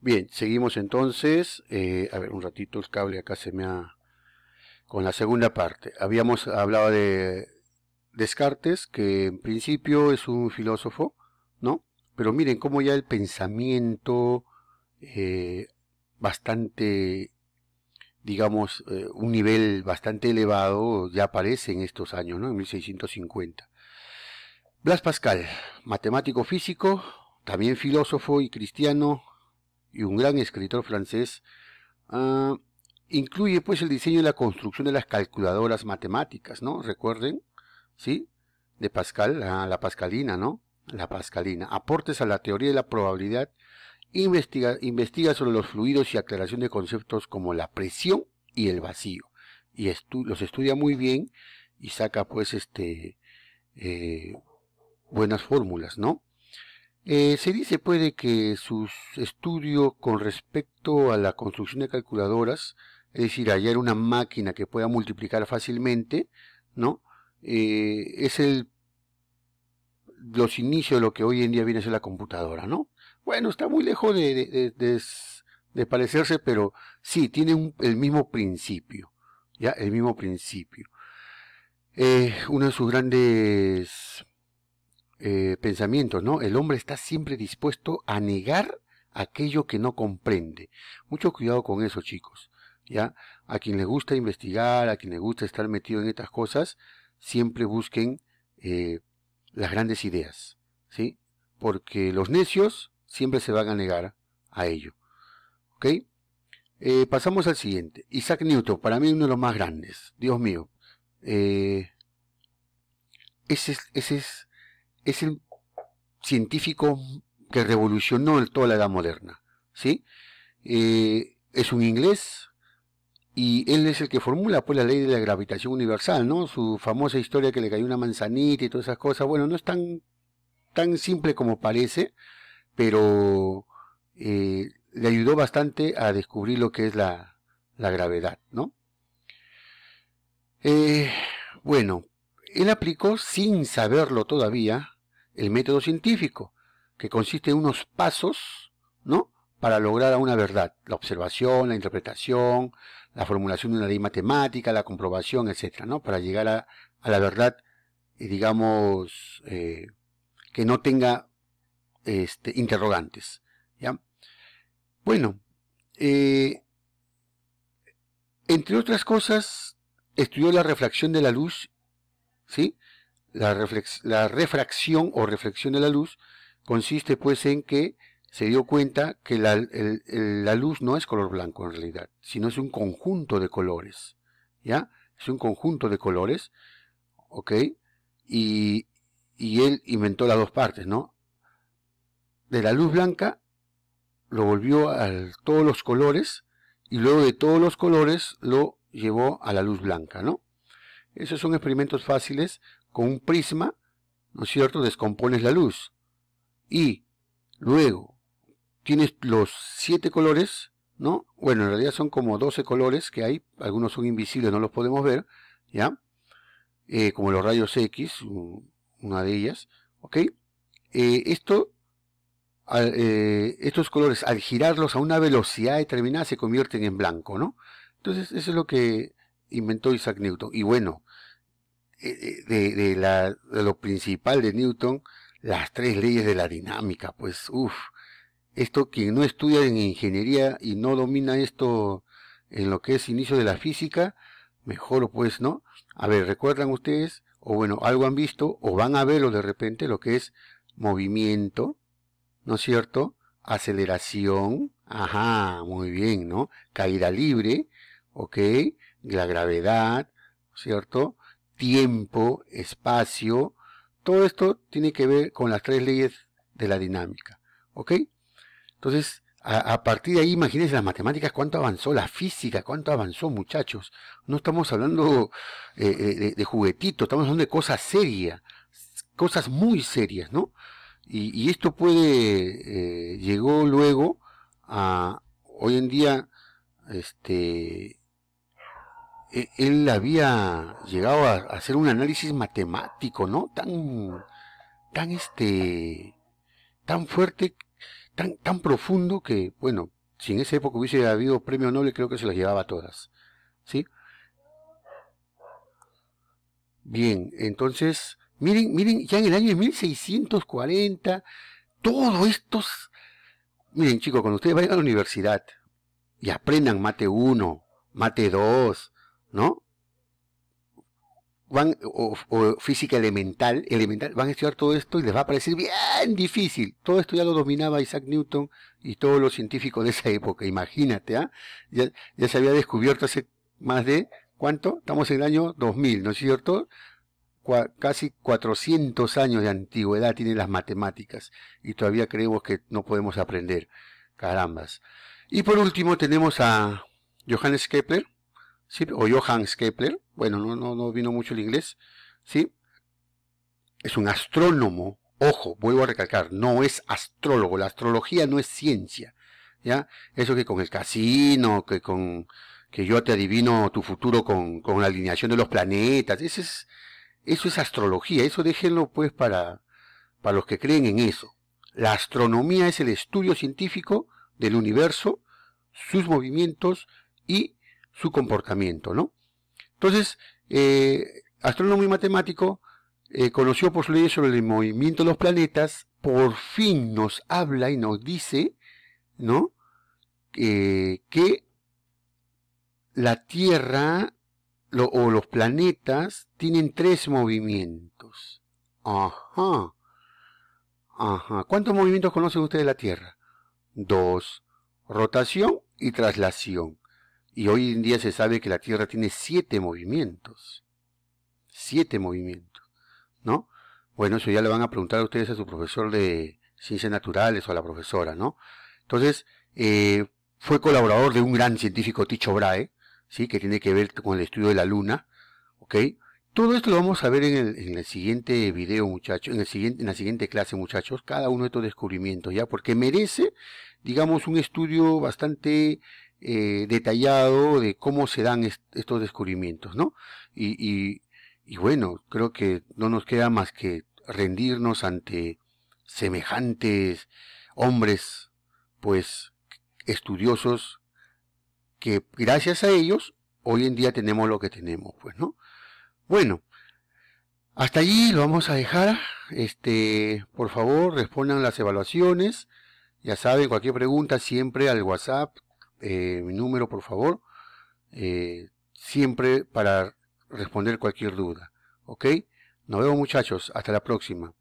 Bien, seguimos entonces. Eh, a ver, un ratito el cable acá se me ha... Con la segunda parte. Habíamos hablado de Descartes, que en principio es un filósofo, ¿no? Pero miren cómo ya el pensamiento eh, bastante, digamos, eh, un nivel bastante elevado ya aparece en estos años, ¿no? En 1650. Blas Pascal, matemático físico, también filósofo y cristiano, y un gran escritor francés, ah, incluye pues el diseño y la construcción de las calculadoras matemáticas, ¿no? Recuerden, ¿sí? De Pascal, la, pascalina, ¿no? La pascalina. Aportes a la teoría de la probabilidad. Investiga, investiga sobre los fluidos y aclaración de conceptos como la presión y el vacío. Y los estudia muy bien y saca pues este eh, buenas fórmulas, ¿no? Eh, se dice puede que sus estudios con respecto a la construcción de calculadoras, es decir, hallar una máquina que pueda multiplicar fácilmente, ¿no? Eh, es el los inicios de lo que hoy en día viene a ser la computadora, ¿no? Bueno, está muy lejos de, parecerse, pero sí, tiene el mismo principio, ¿ya? El mismo principio. Eh, uno de sus grandes pensamiento, eh, pensamientos, ¿no? El hombre está siempre dispuesto a negar aquello que no comprende. Mucho cuidado con eso, chicos. ¿Ya? A quien le gusta investigar, a quien le gusta estar metido en estas cosas, siempre busquen eh, las grandes ideas, ¿sí? Porque los necios siempre se van a negar a ello. ¿Ok? Eh, pasamos al siguiente. Isaac Newton, para mí uno de los más grandes. Dios mío. Eh, ese es es el científico que revolucionó toda la edad moderna. ¿sí? Eh, es un inglés y él es el que formula pues, la ley de la gravitación universal, ¿no? su famosa historia que le cayó una manzanita y todas esas cosas. Bueno, no es tan, tan simple como parece, pero eh, le ayudó bastante a descubrir lo que es la, la gravedad. ¿no? Eh, bueno, él aplicó sin saberlo todavía el método científico, que consiste en unos pasos, ¿no? Para lograr a una verdad, la observación, la interpretación, la formulación de una ley matemática, la comprobación, etcétera, ¿no? Para llegar a, la verdad, eh, digamos, eh, que no tenga este, interrogantes, ¿ya? Bueno, eh, entre otras cosas, estudió la refracción de la luz, ¿sí? La, refracción o reflexión de la luz consiste pues en que se dio cuenta que la, luz no es color blanco en realidad, sino es un conjunto de colores, ¿ya? Es un conjunto de colores, ¿ok? Y, y él inventó las dos partes, ¿no? De la luz blanca lo volvió a todos los colores y luego de todos los colores lo llevó a la luz blanca, ¿no? Esos son experimentos fáciles con un prisma, ¿no es cierto?, descompones la luz. Y luego tienes los siete colores, ¿no? Bueno, en realidad son como 12 colores que hay, algunos son invisibles, no los podemos ver, ¿ya? Eh, como los rayos X, una de ellas, ¿ok? Eh, esto, eh, estos colores, al girarlos a una velocidad determinada, se convierten en blanco, ¿no? Entonces, eso es lo que inventó Isaac Newton. Y bueno, eh, eh, de, la, de lo principal de Newton, las tres leyes de la dinámica, pues, uff, esto quien no estudia en ingeniería y no domina esto en lo que es inicio de la física, mejor pues, ¿no? A ver, ¿recuerdan ustedes? O bueno, algo han visto o van a verlo de repente, lo que es movimiento, ¿no es cierto? Aceleración, ajá, muy bien, ¿no? Caída libre, ¿ok? La gravedad, ¿cierto? tiempo, espacio, todo esto tiene que ver con las tres leyes de la dinámica. ¿Ok? Entonces, a, partir de ahí, imagínense las matemáticas, cuánto avanzó, la física, cuánto avanzó, muchachos. No estamos hablando eh, eh, de, juguetitos, estamos hablando de cosas serias, cosas muy serias, ¿no? Y, esto puede, eh, llegó luego a, hoy en día, este, e-, él había llegado a hacer un análisis matemático, ¿no? Tan, tan este, tan fuerte, tan, tan profundo que, bueno, si en esa época hubiese habido premio Nobel, creo que se las llevaba todas, ¿sí? Bien, entonces, miren, miren, ya en el año 1640, todos estos, miren chicos, cuando ustedes vayan a la universidad y aprendan mate 1, mate 2, ¿no? Van, o, física elemental, elemental, van a estudiar todo esto y les va a parecer bien difícil. Todo esto ya lo dominaba Isaac Newton y todos los científicos de esa época, imagínate, ¿ah? Ya, se había descubierto hace más de, ¿cuánto? Estamos en el año 2000, ¿no es cierto? casi 400 años de antigüedad tienen las matemáticas y todavía creemos que no podemos aprender. Carambas. Y por último tenemos a Johannes Kepler, o Johannes Kepler, bueno, no, vino mucho el inglés, ¿sí? es un astrónomo, ojo, vuelvo a recalcar, no es astrólogo, la astrología no es ciencia, ¿ya? Eso que con el casino, que con que yo te adivino tu futuro con, la alineación de los planetas, eso es, eso es astrología, eso déjenlo pues para, para los que creen en eso. La astronomía es el estudio científico del universo, sus movimientos y su comportamiento, ¿no? Entonces, eh, astrónomo y matemático eh, conoció por su ley sobre el movimiento de los planetas, por fin nos habla y nos dice, ¿no? Eh, que la Tierra o los planetas tienen tres movimientos. Ajá. Ajá. ¿Cuántos movimientos conocen ustedes de la Tierra? Dos. Rotación y traslación. Y hoy en día se sabe que la Tierra tiene siete movimientos. Siete movimientos, ¿no? Bueno, eso ya le van a preguntar a ustedes a su profesor de ciencias naturales o a la profesora, ¿no? Entonces, eh, fue colaborador de un gran científico, Ticho Brahe, ¿sí? Que tiene que ver con el estudio de la Luna, ¿ok? Todo esto lo vamos a ver en el, en el siguiente video, muchachos, en, en la siguiente clase, muchachos, cada uno de estos descubrimientos, ¿ya? Porque merece, digamos, un estudio bastante eh, detallado de cómo se dan estos descubrimientos, ¿no? Y, y, bueno, creo que no nos queda más que rendirnos ante semejantes hombres, pues, estudiosos, que gracias a ellos hoy en día tenemos lo que tenemos, pues, ¿no? Bueno, hasta allí lo vamos a dejar. Este, por favor, respondan las evaluaciones. Ya saben, cualquier pregunta siempre al WhatsApp eh, mi número, por favor, eh, siempre para responder cualquier duda. ¿Ok? Nos vemos muchachos, hasta la próxima.